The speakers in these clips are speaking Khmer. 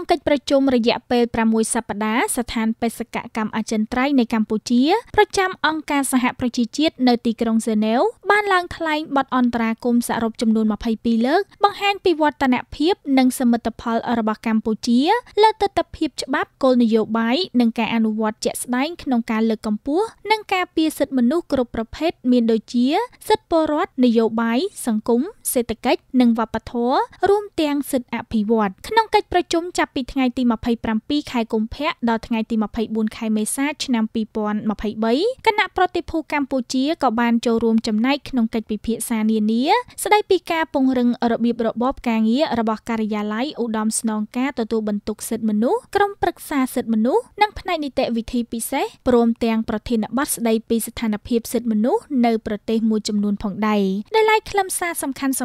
ក្នុងកិច្ចប្រជុំរយៈពេល6សប្តាហ៍ស្ថានបេសកកម្មអចិន្ត្រៃយ៍នៃកម្ពុជាប្រចាំអង្គការសហប្រជាជាតិនៅទីក្រុងហ្សឺណែវបានឡើងថ្លែងបទអន្តរាគមន៍សរុបចំនួន22លើកបង្ហាញពីវឌ្ឍនភាព និងសមិទ្ធផលរបស់កម្ពុជាលើទស្សនភាពច្បាប់គោលនយោបាយនិងការអនុវត្តជាក់ស្ដែងក្នុងការលើកកម្ពស់និងការពារសិទ្ធិមនុស្សគ្រប់ប្រភេទមានដូចជាសិទ្ធិពលរដ្ឋនយោបាយសង្គមសេដ្ឋកិច្ចនិងវប្បធម៌រួមទាំងសិទ្ធិអភិវឌ្ឍក្នុងកិច្ចប្រជុំចាប់ចាប់ពីថ្ងៃទី27ខែកុម្ភៈដល់ថ្ងៃទី24ខែមេសា ឆ្នាំ2023គណៈប្រតិភូកម្ពុជាក៏បានចូលរួមចំណែកក្នុងកិច្ចពិភាក្សានានាស្ដីពីការពង្រឹងរបៀបរបបការងាររបស់ការិយាល័យឧត្តមស្នងការទទួលបន្ទុកសិទ្ធិមនុស្សក្រមប្រឹក្សាសិទ្ធិមនុស្សនិងផ្នែកនីតិវិធីពិសេសព្រមទាំងប្រធានបទស្ដីពីស្ថានភាពសិទ្ធិមនុស្សនៅប្រទេសមួយចំនួនផងដែរដែលឡាយខ្លឹមសារសំខាន់ៗ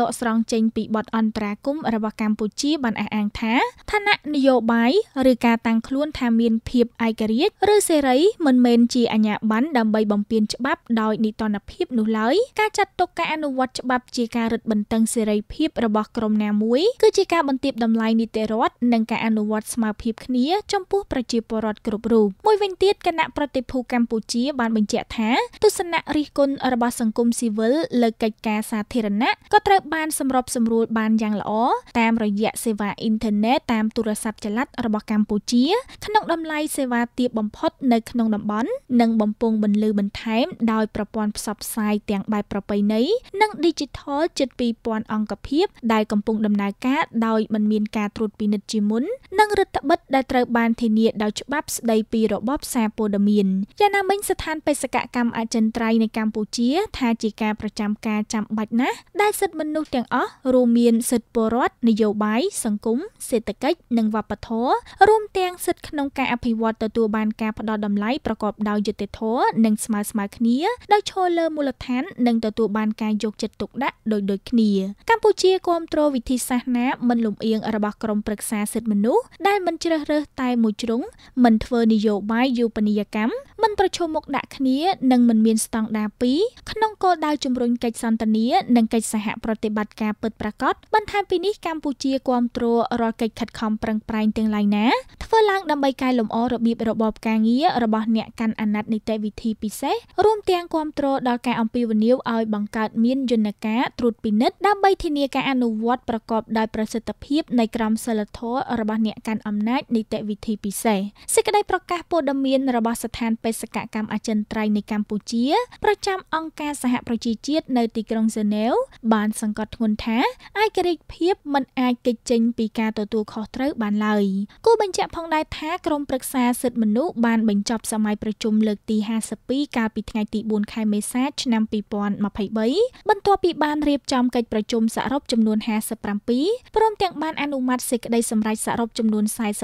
ដកស្រង់ចេញពីបទអន្តរាគមរបស់កម្ពុជាបានអះអាងថាឋានៈនយោបាយឬការតាំងខ្លួនថាមានភាពឯករាជ្យឬសេរីមិនមែនជាអាជ្ញាប័ណ្ណដើម្បីបំពានច្បាប់ដោយនិទានភាពនោះឡើយការចាត់ទុកការអនុវត្តច្បាប់ជាការរឹតបន្តឹងសេរីភាពរបស់ក្រុមណាមួយគឺជាការបន្ទាបតម្លៃនីតិរដ្ឋនិងការអនុវត្តស្មើភាពគ្នាចំពោះប្រជាពលរដ្ឋគ្រប់រូបមួយវិញទៀតគណៈប្រតិភូកម្ពុជាបានបញ្ជាក់ថា ទស្សនៈរិះគន់របស់សង្គមស៊ីវិលលើកិច្ចការសាធារណៈក៏ត្រូវបានសម្របសម្រួលបានយ៉ាងល្អតាមរយៈសេវាអ៊ីនធឺណិតតាមតាមទូរស័ព្ទចល័តរបស់កម្ពុជា ក្នុងតម្លៃសេវាទាបបំផុត នៅក្នុងតំបន់និងបំពង់បន្លឺបន្ថែមដោយប្រព័ន្ធផ្សព្វផ្សាយទាំងបែបប្រពៃណីនិង Digital ជិត2000អង្គភាព ដែលកំពុងដំណើរការដោយមិនមានការត្រួតពិនិត្យជាមុននិងរដ្ឋបិតដែលត្រូវបានធានាដោយច្បាប់ស្ដីពីរបបសារព័ត៌មានយ៉ាងណាមិញស្ថានបេសកកម្មអចិន្ត្រៃយ៍នៅកម្ពុជា ថាជាការប្រចាំការចាំបាច់ណាស់ដែលសិទ្ធិមនុស្សទាំងអស់រួមមានសិទ្ធិពលរដ្ឋនយោបាយសង្គមសេដ្ឋកិច្ចកិច្ចនិងវប្បធម៌រួមទាំងសិទ្ធិក្នុងការអភិវឌ្ឍទទួលបានការផ្ដល់តម្លៃប្រកបដោយយុត្តិធម៌និងស្មើស្មើគ្នាដោយឈលលើមូលដ្ឋាននិងទទួលបានការយកចិត្តទុកដាក់ដោយដូចគ្នាកម្ពុជាគ្រប់គ្រងវិធីសាស្ត្រណាមិនលំអៀងរបស់ក្រមព្រឹក្សាសិទ្ធិមនុស្សដែលមិនជ្រើសរើសតែមួយជ្រុងមិនធ្វើនយោបាយយុបនីយកម្មមិនប្រឈមមុខដាក់គ្នានិងមិនមានស្តង់ដារពីរក្នុងគោលដៅជំរុញកិច្ចសន្តិនិកនិងកិច្ចសហប្រតិបត្តិការពិតប្រាកដបន្ថែមពីនេះកម្ពុជាគ្រប់គ្រងរាល់កិច្ចខិតខំប្រឹងប្រែងទាំងឡាយណាធ្វើឡើងដើម្បីកែលម្អរបៀបរបបការងាររបស់អ្នកកាន់អាណត្តិនីតិវិធីពិសេសរួមទាំងគ្រប់គ្រងដល់ការអំពាវនាវឲ្យបង្កើតមានយន្តការត្រួតពិនិត្យដើម្បីធានាការអនុវត្តប្រកបដោយប្រសិទ្ធភាពនៃក្រមសីលធម៌របស់អ្នកកាន់អំណាចនីតិវិធីពិសេសសេចក្តីប្រកាសព័ត៌មានរបស់ស្ថានបេសកកម្មអចិន្ត្រៃយ៍នៃកម្ពុជាប្រចាំអង្គការសហប្រជាជាតិនៅទីក្រុងហ្សឺណែវបានសង្កត់ធ្ងន់ថាឯករាជ្យភាពមិនអាចគេចចេញពីការទទួលខុសត្រូវបានឡើយគូបញ្ជាក់ផងដែរថាក្រមប្រឹក្សាសិទ្ធិមនុស្សបានបញ្ចប់សម័យប្រជុំលើកទី52កាលពីថ្ងៃទី4ខែមេសាឆ្នាំ2023បន្ទាប់ពី បានរៀបចំកិច្ចប្រជុំសរុបចំនួន57ព្រមទាំងបានអនុម័តសេចក្តីសម្រេចសរុបចំនួន43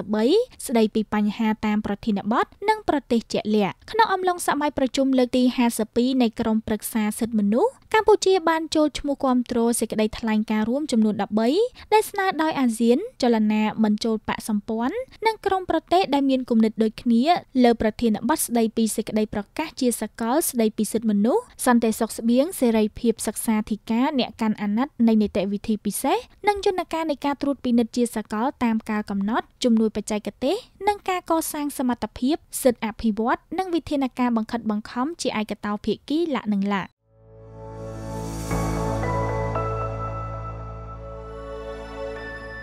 ស្តីពីបញ្ហាតាមប្រធានបទនិងប្រទេសជាក់លាក់ក្នុងអំឡុងសម័យប្រជុំលើកទី52នៃក្រមប្រឹក្សាសិទ្ធិមនុស្សកម្ពុជាបានចូលឈ្មោះគាំទ្រសេចក្តីថ្លែងការណ៍រួមចំនួន13ដែលស្នើដោយអាស៊ាន ចលនាមិនចូលបកសម្ព័ន្ធនិងក្រុមប្រទេសដែលមានគំនិតដូចគ្នា លើប្រធានបទស្ដីពីសេចក្តីប្រកាសជាសកលស្ដីពីសិទ្ធិមនុស្សសន្តិសុខស្បៀងសេរីភាពសិក្សាធិការអ្នកកាន់អាណត្តិនៃនីតិវិធីពិសេសនិងយន្តការនៃការត្រួតពិនិត្យជាសកលតាមការកំណត់ជំនួយបច្ចេកទេសនិងការកសាងសមត្ថភាពសិទ្ធិអភិវឌ្ឍនិងវិធានការបង្ខិតបង្ខំជាឯកតោភាគីលក្ខនឹងលក្ខ